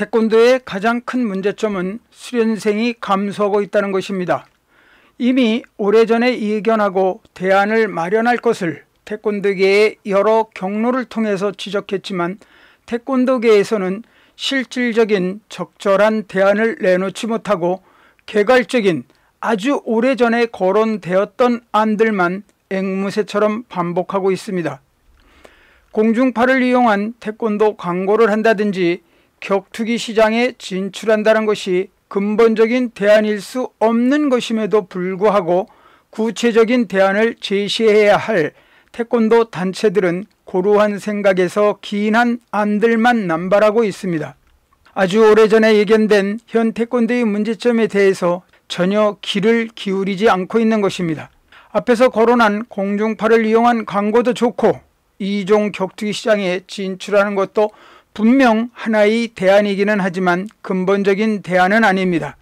태권도의 가장 큰 문제점은 수련생이 감소하고 있다는 것입니다. 이미 오래전에 예견하고 대안을 마련할 것을 태권도계의 여러 경로를 통해서 지적했지만 태권도계에서는 실질적인 적절한 대안을 내놓지 못하고 개괄적인 아주 오래전에 거론되었던 안들만 앵무새처럼 반복하고 있습니다. 공중파를 이용한 태권도 광고를 한다든지 격투기 시장에 진출한다는 것이 근본적인 대안일 수 없는 것임에도 불구하고 구체적인 대안을 제시해야 할 태권도 단체들은 고루한 생각에서 기인한 안들만 남발하고 있습니다. 아주 오래전에 예견된 현 태권도의 문제점에 대해서 전혀 귀를 기울이지 않고 있는 것입니다. 앞에서 거론한 공중파를 이용한 광고도 좋고 이종 격투기 시장에 진출하는 것도 분명 하나의 대안이기는 하지만 근본적인 대안은 아닙니다.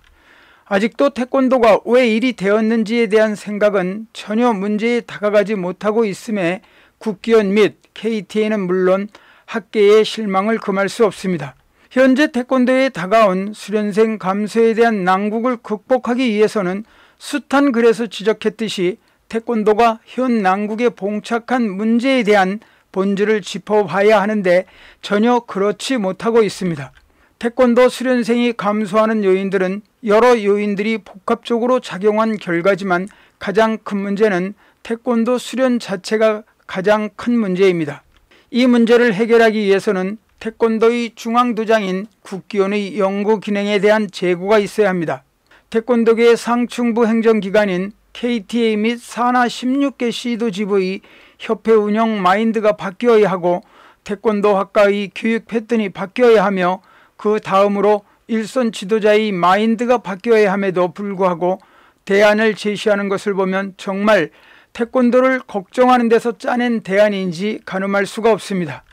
아직도 태권도가 왜 일이 되었는지에 대한 생각은 전혀 문제에 다가가지 못하고 있음에 국기원 및 KT에는 물론 학계의 실망을 금할 수 없습니다. 현재 태권도에 다가온 수련생 감소에 대한 난국을 극복하기 위해서는 숱한 글에서 지적했듯이 태권도가 현 난국에 봉착한 문제에 대한 본질을 짚어봐야 하는데 전혀 그렇지 못하고 있습니다. 태권도 수련생이 감소하는 요인들은 여러 요인들이 복합적으로 작용한 결과지만 가장 큰 문제는 태권도 수련 자체가 가장 큰 문제입니다. 이 문제를 해결하기 위해서는 태권도의 중앙도장인 국기원의 연구기능에 대한 제고가 있어야 합니다. 태권도계의 상층부 행정기관인 KTA 및 산하 16개 시도지부의 협회 운영 마인드가 바뀌어야 하고 태권도학과의 교육 패턴이 바뀌어야 하며 그 다음으로 일선 지도자의 마인드가 바뀌어야 함에도 불구하고 대안을 제시하는 것을 보면 정말 태권도를 걱정하는 데서 짜낸 대안인지 가늠할 수가 없습니다.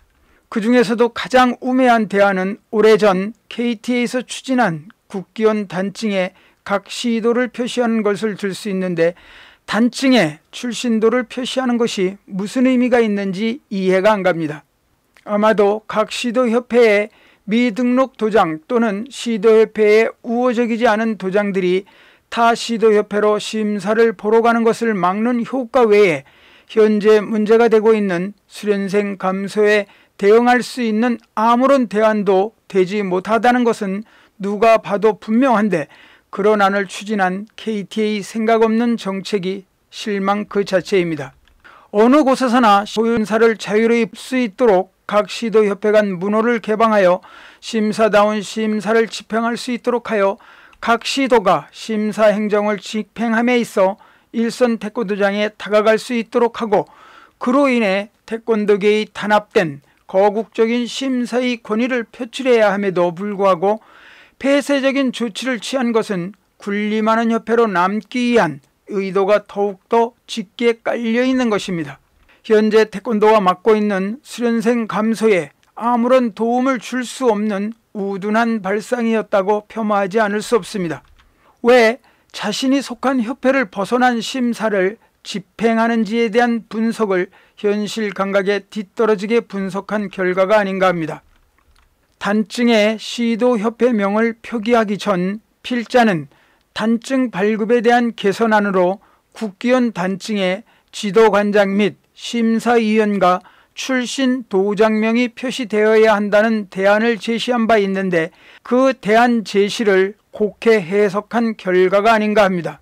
그 중에서도 가장 우매한 대안은 오래전 KT에서 추진한 국기원 단층에 각 시도를 표시하는 것을 들 수 있는데 단층에 출신도를 표시하는 것이 무슨 의미가 있는지 이해가 안 갑니다. 아마도 각 시도협회에 미등록 도장 또는 시도협회에 우호적이지 않은 도장들이 타 시도협회로 심사를 보러 가는 것을 막는 효과 외에 현재 문제가 되고 있는 수련생 감소에 대응할 수 있는 아무런 대안도 되지 못하다는 것은 누가 봐도 분명한데 그런안을 추진한 k t a 생각 없는 정책이 실망 그 자체입니다. 어느 곳에서나 소윤사를 자유로이 수 있도록 각 시도협회 간 문호를 개방하여 심사다운 심사를 집행할 수 있도록 하여 각 시도가 심사 행정을 집행함에 있어 일선 태권도장에 다가갈 수 있도록 하고 그로 인해 태권도계의 단합된 거국적인 심사의 권위를 표출해야 함에도 불구하고 폐쇄적인 조치를 취한 것은 군림하는 협회로 남기 위한 의도가 더욱더 짙게 깔려 있는 것입니다. 현재 태권도가 맡고 있는 수련생 감소에 아무런 도움을 줄 수 없는 우둔한 발상이었다고 폄하하지 않을 수 없습니다. 왜 자신이 속한 협회를 벗어난 심사를 집행하는지에 대한 분석을 현실 감각에 뒤떨어지게 분석한 결과가 아닌가 합니다. 단증의 시도협회명을 표기하기 전 필자는 단증 발급에 대한 개선안으로 국기원 단증의 지도관장 및 심사위원과 출신 도장명이 표시되어야 한다는 대안을 제시한 바 있는데 그 대안 제시를 국회 해석한 결과가 아닌가 합니다.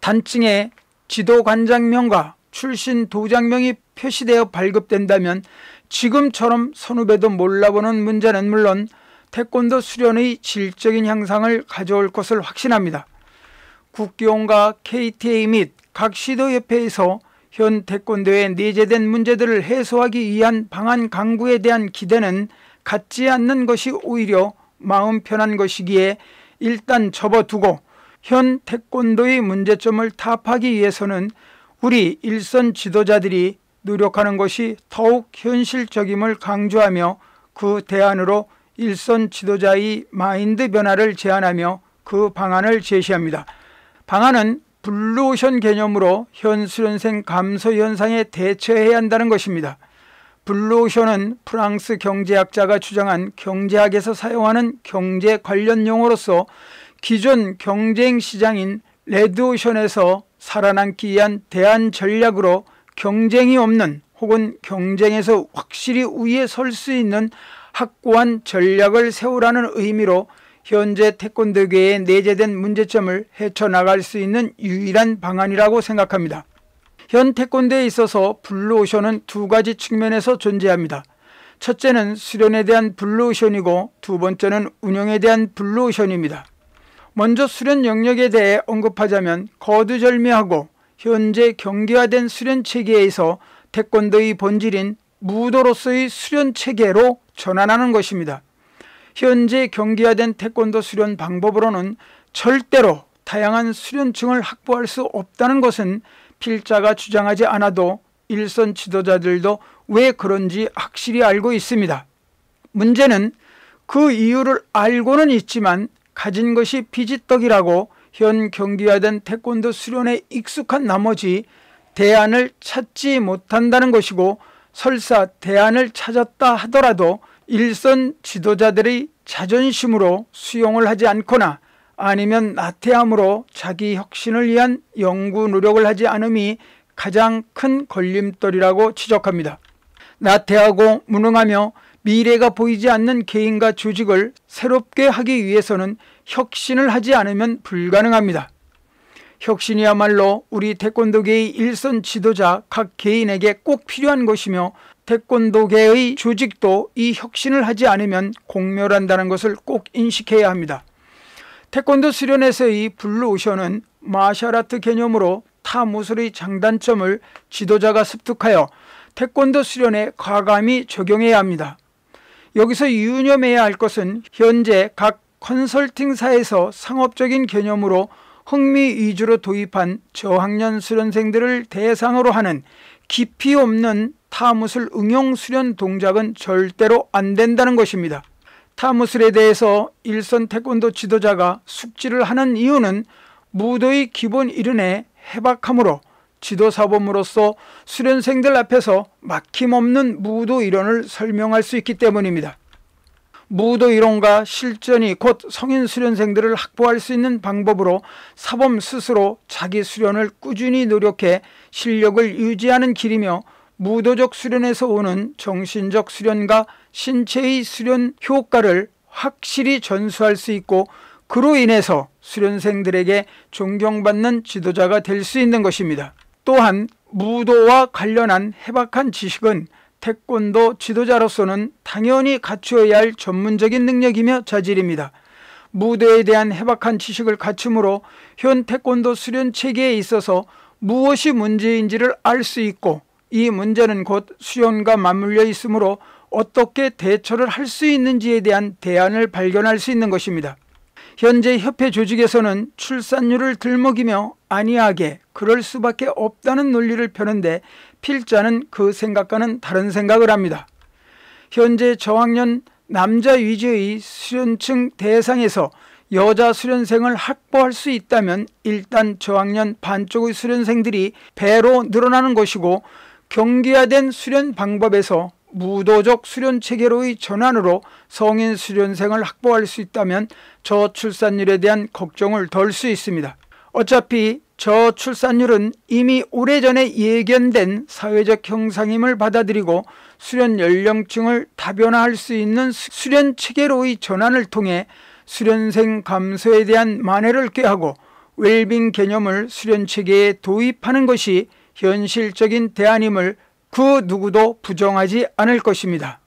단층의 지도관장명과 출신 도장명이 표시되어 발급된다면 지금처럼 선후배도 몰라보는 문제는 물론 태권도 수련의 질적인 향상을 가져올 것을 확신합니다. 국기원과 KTA 및 각 시도협회에서 현 태권도에 내재된 문제들을 해소하기 위한 방안 강구에 대한 기대는 갖지 않는 것이 오히려 마음 편한 것이기에 일단 접어두고 현 태권도의 문제점을 타파하기 위해서는 우리 일선 지도자들이 노력하는 것이 더욱 현실적임을 강조하며 그 대안으로 일선 지도자의 마인드 변화를 제안하며 그 방안을 제시합니다. 방안은 블루오션 개념으로 현수련생 감소 현상에 대처해야 한다는 것입니다. 블루오션은 프랑스 경제학자가 주장한 경제학에서 사용하는 경제 관련 용어로서 기존 경쟁 시장인 레드오션에서 살아남기 위한 대안 전략으로 경쟁이 없는 혹은 경쟁에서 확실히 우위에 설 수 있는 확고한 전략을 세우라는 의미로 현재 태권도계에 내재된 문제점을 헤쳐나갈 수 있는 유일한 방안이라고 생각합니다. 현 태권도에 있어서 블루오션은 두 가지 측면에서 존재합니다. 첫째는 수련에 대한 블루오션이고 두 번째는 운영에 대한 블루오션입니다. 먼저 수련 영역에 대해 언급하자면 거두절미하고 현재 경계화된 수련 체계에서 태권도의 본질인 무도로서의 수련 체계로 전환하는 것입니다. 현재 경기화된 태권도 수련 방법으로는 절대로 다양한 수련층을 확보할 수 없다는 것은 필자가 주장하지 않아도 일선 지도자들도 왜 그런지 확실히 알고 있습니다. 문제는 그 이유를 알고는 있지만 가진 것이 피지떡이라고현 경기화된 태권도 수련에 익숙한 나머지 대안을 찾지 못한다는 것이고 설사 대안을 찾았다 하더라도 일선 지도자들의 자존심으로 수용을 하지 않거나 아니면 나태함으로 자기 혁신을 위한 연구 노력을 하지 않음이 가장 큰 걸림돌이라고 지적합니다. 나태하고 무능하며 미래가 보이지 않는 개인과 조직을 새롭게 하기 위해서는 혁신을 하지 않으면 불가능합니다. 혁신이야말로 우리 태권도계의 일선 지도자 각 개인에게 꼭 필요한 것이며 태권도계의 조직도 이 혁신을 하지 않으면 공멸한다는 것을 꼭 인식해야 합니다. 태권도 수련에서의 블루오션은 마샬아트 개념으로 타 무술의 장단점을 지도자가 습득하여 태권도 수련에 과감히 적용해야 합니다. 여기서 유념해야 할 것은 현재 각 컨설팅사에서 상업적인 개념으로 흥미 위주로 도입한 저학년 수련생들을 대상으로 하는 깊이 없는 타무술 응용 수련 동작은 절대로 안 된다는 것입니다. 타무술에 대해서 일선 태권도 지도자가 숙지를 하는 이유는 무도의 기본 이론에 해박함으로 지도사범으로서 수련생들 앞에서 막힘없는 무도 이론을 설명할 수 있기 때문입니다. 무도 이론과 실전이 곧 성인 수련생들을 확보할 수 있는 방법으로 사범 스스로 자기 수련을 꾸준히 노력해 실력을 유지하는 길이며 무도적 수련에서 오는 정신적 수련과 신체의 수련 효과를 확실히 전수할 수 있고 그로 인해서 수련생들에게 존경받는 지도자가 될 수 있는 것입니다. 또한 무도와 관련한 해박한 지식은 태권도 지도자로서는 당연히 갖추어야 할 전문적인 능력이며 자질입니다. 무도에 대한 해박한 지식을 갖춤으로 현 태권도 수련 체계에 있어서 무엇이 문제인지를 알 수 있고 이 문제는 곧 수련과 맞물려 있으므로 어떻게 대처를 할 수 있는지에 대한 대안을 발견할 수 있는 것입니다. 현재 협회 조직에서는 출산율을 들먹이며 아니하게 그럴 수밖에 없다는 논리를 펴는데 필자는 그 생각과는 다른 생각을 합니다. 현재 저학년 남자 위주의 수련층 대상에서 여자 수련생을 확보할 수 있다면 일단 저학년 반쪽의 수련생들이 배로 늘어나는 것이고 경기화된 수련 방법에서 무도적 수련 체계로의 전환으로 성인 수련생을 확보할 수 있다면 저출산율에 대한 걱정을 덜 수 있습니다. 어차피 저출산율은 이미 오래전에 예견된 사회적 형상임을 받아들이고 수련 연령층을 다변화할 수 있는 수련 체계로의 전환을 통해 수련생 감소에 대한 만회를 꾀하고 웰빙 개념을 수련 체계에 도입하는 것이 현실적인 대안임을 그 누구도 부정하지 않을 것입니다.